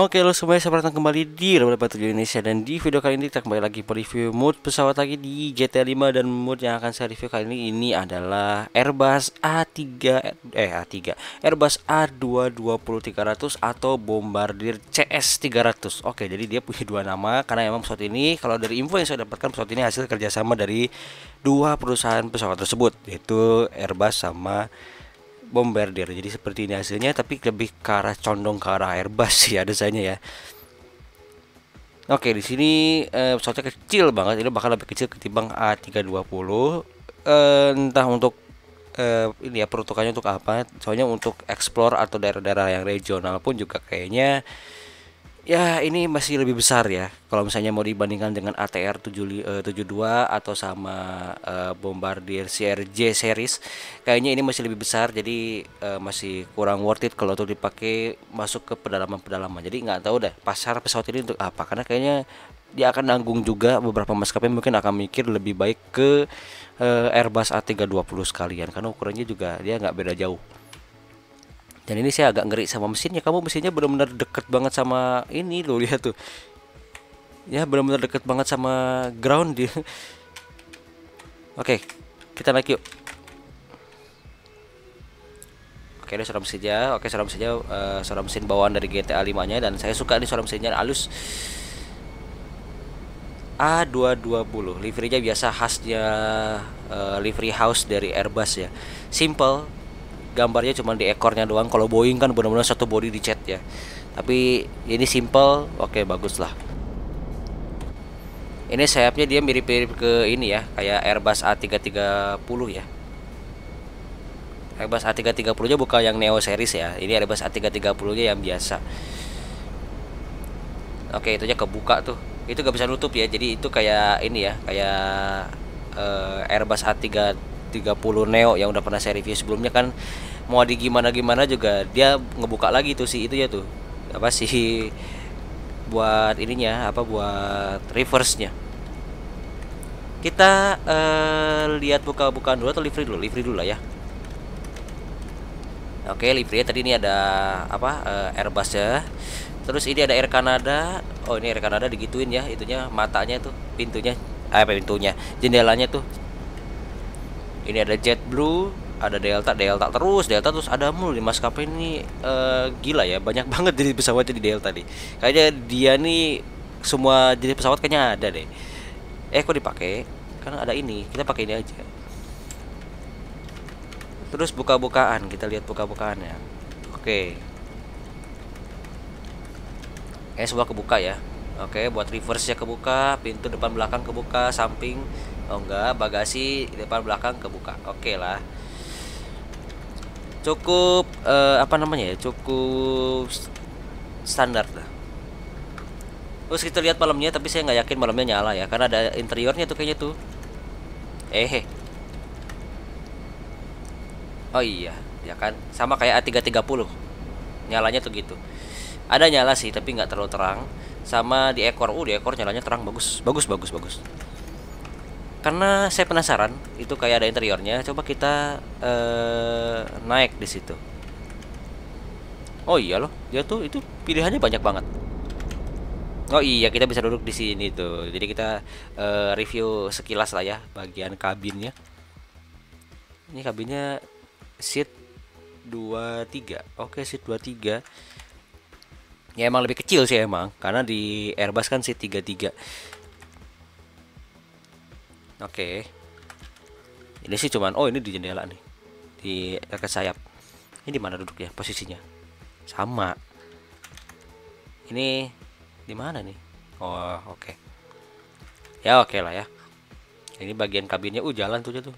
Oke lo semuanya selamat datang kembali di Lebar Indonesia Dan di video kali ini kita kembali lagi review mood pesawat lagi di gt 5 Dan mood yang akan saya review kali ini, ini adalah Airbus A3 Eh A3 Airbus A220-300 atau Bombardier CS300 Oke jadi dia punya dua nama Karena memang pesawat ini kalau dari info yang saya dapatkan Pesawat ini hasil kerjasama dari dua perusahaan pesawat tersebut Yaitu Airbus sama bombardir jadi seperti ini hasilnya tapi lebih ke arah condong ke arah airbus ya desainnya ya Oke di sini eh, pesawatnya kecil banget ini bahkan lebih kecil ketimbang A320 eh, entah untuk eh, ini ya peruntukannya untuk apa soalnya untuk explore atau daerah-daerah yang regional pun juga kayaknya ya ini masih lebih besar ya kalau misalnya mau dibandingkan dengan ATR tujuh 72 eh, atau sama eh, bombardier CRJ series kayaknya ini masih lebih besar jadi eh, masih kurang worth it kalau tuh dipakai masuk ke pedalaman-pedalaman jadi nggak tahu deh pasar pesawat ini untuk apa karena kayaknya dia akan nanggung juga beberapa maskapai mungkin akan mikir lebih baik ke Airbus A320 sekalian karena ukurannya juga dia nggak beda jauh dan ini saya agak ngeri sama mesinnya kamu mesinnya benar-benar dekat banget sama ini lo lihat tuh ya benar-benar dekat banget sama ground dia oke kita naik yuk oke ini suara mesinnya oke suara mesinnya uh, suara mesin bawaan dari GTA 5 nya dan saya suka ini suara mesinnya halus A220 liverynya biasa khasnya uh, livery house dari Airbus ya simple gambarnya cuma di ekornya doang kalau Boeing kan benar-benar satu body dicat ya tapi ini simple oke okay, bagus lah ini sayapnya dia mirip-mirip ke ini ya kayak Airbus A330 ya Airbus A330 nya bukan yang Neo series ya ini Airbus A330 nya yang biasa oke okay, itu aja kebuka tuh itu gak bisa nutup ya jadi itu kayak ini ya kayak uh, Airbus a 330 30 Neo yang udah pernah saya review sebelumnya kan mau di gimana gimana juga dia ngebuka lagi tuh si itu ya tuh apa sih buat ininya apa buat reverse-nya kita uh, lihat buka-bukaan dulu atau livery dulu livery dulu lah ya oke livery ya. tadi ini ada apa uh, Airbus ya terus ini ada Air Canada oh ini Air Canada digituin ya itunya matanya tuh pintunya eh, apa pintunya jendelanya tuh ini ada jet blue, ada Delta Delta terus Delta terus ada mulu di maskapai ini uh, gila ya banyak banget jadi pesawat di Delta nih kayaknya dia nih semua jadi pesawat kayaknya ada deh eh kok dipakai karena ada ini kita pakai ini aja terus buka-bukaan kita lihat buka-bukaannya oke okay. eh semua kebuka ya Oke, buat reverse ya kebuka, pintu depan belakang kebuka, samping oh enggak, bagasi depan belakang kebuka. Oke lah. Cukup eh, apa namanya ya? Cukup standar lah. Terus kita lihat malamnya, tapi saya nggak yakin malamnya nyala ya, karena ada interiornya tuh kayaknya tuh. Eh. eh. Oh iya, ya kan? Sama kayak A330. Nyalanya tuh gitu. Ada nyala sih, tapi nggak terlalu terang sama di ekor uh di ekor nyalanya terang bagus bagus bagus bagus karena saya penasaran itu kayak ada interiornya coba kita uh, naik di situ oh iya loh dia ya tuh itu pilihannya banyak banget oh iya kita bisa duduk di sini tuh jadi kita uh, review sekilas lah ya bagian kabinnya ini kabinnya seat 23 oke seat 23 ya emang lebih kecil sih emang karena di Airbus kan C33 oke ini sih cuman oh ini di jendela nih di dekat sayap ini di mana duduk ya posisinya sama ini di mana nih oh oke okay. ya oke okay lah ya ini bagian kabinnya uh jalan tuh tuh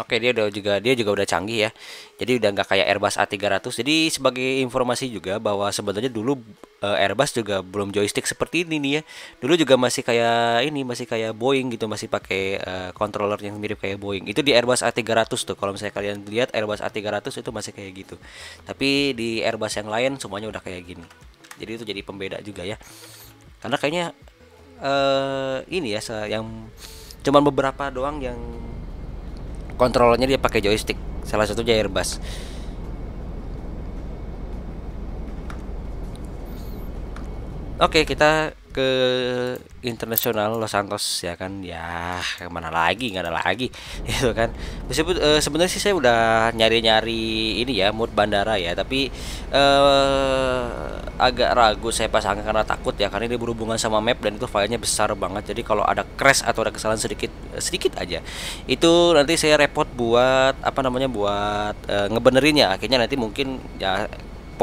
Oke, dia udah juga dia juga udah canggih ya. Jadi udah nggak kayak Airbus A300. Jadi sebagai informasi juga bahwa sebenarnya dulu eh, Airbus juga belum joystick seperti ini nih ya. Dulu juga masih kayak ini, masih kayak Boeing gitu, masih pakai uh, controller yang mirip kayak Boeing. Itu di Airbus A300 tuh. Kalau misalnya kalian lihat Airbus A300 itu masih kayak gitu. Tapi di Airbus yang lain semuanya udah kayak gini. Jadi itu jadi pembeda juga ya. Karena kayaknya uh, ini ya yang cuman beberapa doang yang kontrolnya dia pakai joystick salah satu jair airbus oke kita ke internasional Los Santos ya kan ya kemana lagi nggak ada lagi itu kan meskipun e, sebenarnya sih saya udah nyari-nyari ini ya mood bandara ya tapi e, agak ragu saya pasang karena takut ya karena ini berhubungan sama map dan itu filenya besar banget jadi kalau ada crash atau ada kesalahan sedikit eh, sedikit aja itu nanti saya repot buat apa namanya buat e, ngebenerinnya akhirnya nanti mungkin ya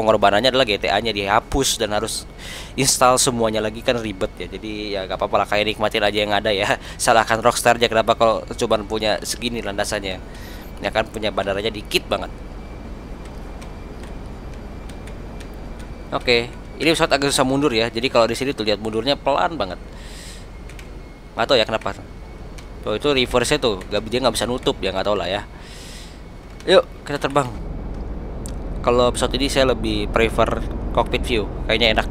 pengorbanannya adalah GTA-nya dihapus dan harus install semuanya lagi kan ribet ya. Jadi ya gak apa-apa lah kayak nikmatin aja yang ada ya. Salahkan Rockstar aja kenapa kalau cuma punya segini landasannya. Ya kan punya bandaranya dikit banget. Oke, ini pesawat agak susah mundur ya. Jadi kalau di sini tuh lihat mundurnya pelan banget. Gak tau ya kenapa. Tuh oh, itu reverse-nya tuh, gak dia nggak bisa nutup ya nggak tau lah ya. Yuk kita terbang kalau pesawat ini saya lebih prefer cockpit view kayaknya enak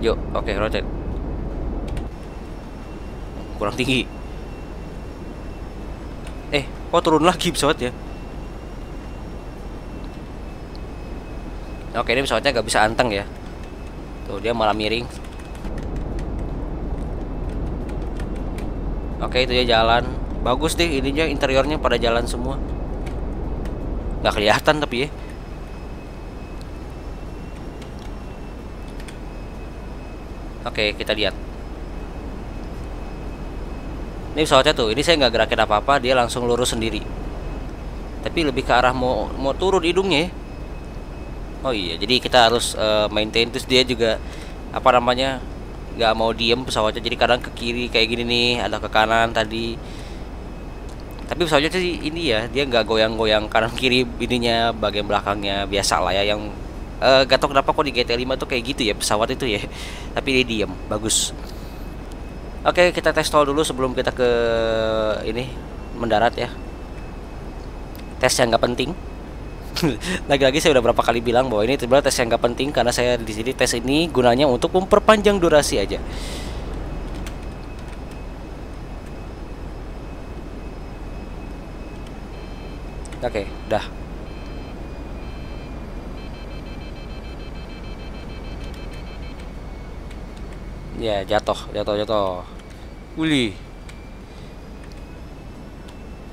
yuk oke okay, rotate kurang tinggi eh kok turun lagi pesawat ya oke okay, ini pesawatnya nggak bisa anteng ya tuh dia malah miring Oke itu ya jalan Bagus deh ininya interiornya pada jalan semua Gak kelihatan tapi ya Oke kita lihat Ini pesawatnya tuh Ini saya nggak gerakin apa-apa Dia langsung lurus sendiri Tapi lebih ke arah mau, mau turun hidungnya ya. Oh iya jadi kita harus uh, maintain Terus dia juga Apa namanya nggak mau diem pesawatnya jadi kadang ke kiri kayak gini nih ada ke kanan tadi tapi pesawatnya sih ini ya dia nggak goyang-goyang kanan kiri ininya bagian belakangnya biasa lah ya yang uh, eh, gak tau kenapa kok di GT5 tuh kayak gitu ya pesawat itu ya tapi dia diem bagus oke kita tes tol dulu sebelum kita ke ini mendarat ya tes yang nggak penting Lagi-lagi saya udah berapa kali bilang bahwa ini sebenarnya tes yang gak penting karena saya di sini tes ini gunanya untuk memperpanjang durasi aja. Oke, okay, dah. Ya, jatuh, jatuh, jatuh. Uli.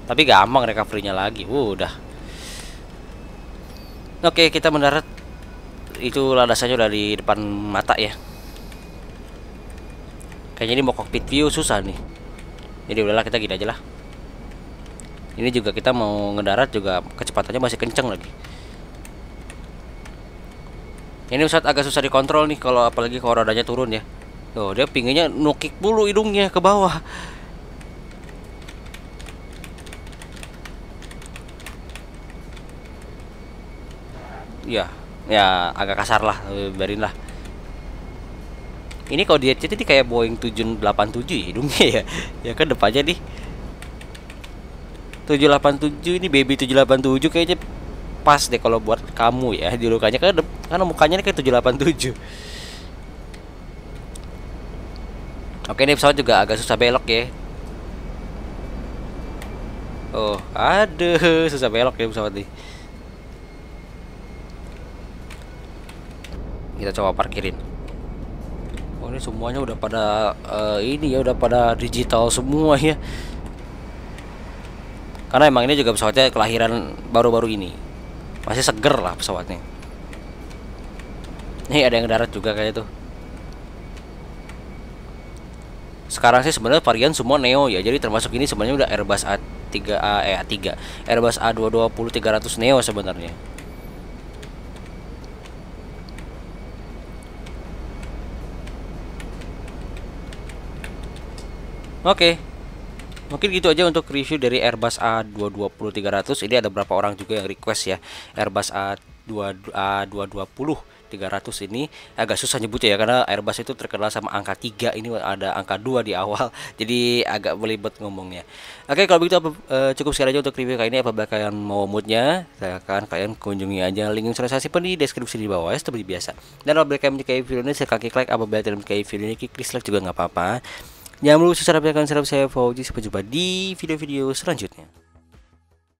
Tapi gampang recovery-nya lagi. Uh, udah. Oke, kita mendarat. Itu landasannya udah di depan mata ya. Kayaknya ini mau cockpit view susah nih. Jadi udahlah kita gini aja lah. Ini juga kita mau ngedarat juga kecepatannya masih kenceng lagi. Ini saat agak susah dikontrol nih kalau apalagi kalau rodanya turun ya. Tuh, dia pinginnya nukik bulu hidungnya ke bawah. ya ya agak kasar lah berin lah ini kalau dia jadi kayak Boeing 787 ya hidungnya ya ya kan depan aja nih 787 ini baby 787 kayaknya pas deh kalau buat kamu ya di lukanya kan karena mukanya kayak 787 Oke ini pesawat juga agak susah belok ya Oh aduh susah belok ya pesawat nih kita coba parkirin oh ini semuanya udah pada uh, ini ya udah pada digital semua ya karena emang ini juga pesawatnya kelahiran baru-baru ini masih seger lah pesawatnya ini ada yang darat juga kayak itu sekarang sih sebenarnya varian semua neo ya jadi termasuk ini sebenarnya udah Airbus A3 A eh A3 Airbus A220 300 neo sebenarnya Oke. Okay. Mungkin gitu aja untuk review dari Airbus A220-300. Ini ada berapa orang juga yang request ya. Airbus a 220 300 ini agak susah nyebutnya ya karena Airbus itu terkenal sama angka 3 ini ada angka 2 di awal jadi agak melibat ngomongnya oke kalau begitu apa, e, cukup sekali aja untuk review kali ini apabila kalian mau moodnya silahkan kalian kunjungi aja link installasi pun di deskripsi di bawah Ya, seperti biasa dan apabila kalian menyukai video ini silahkan klik like apabila kalian menyukai video ini klik dislike juga nggak apa-apa Jangan lupa subscribe channel saya Fauzi. Sampai jumpa di video-video selanjutnya.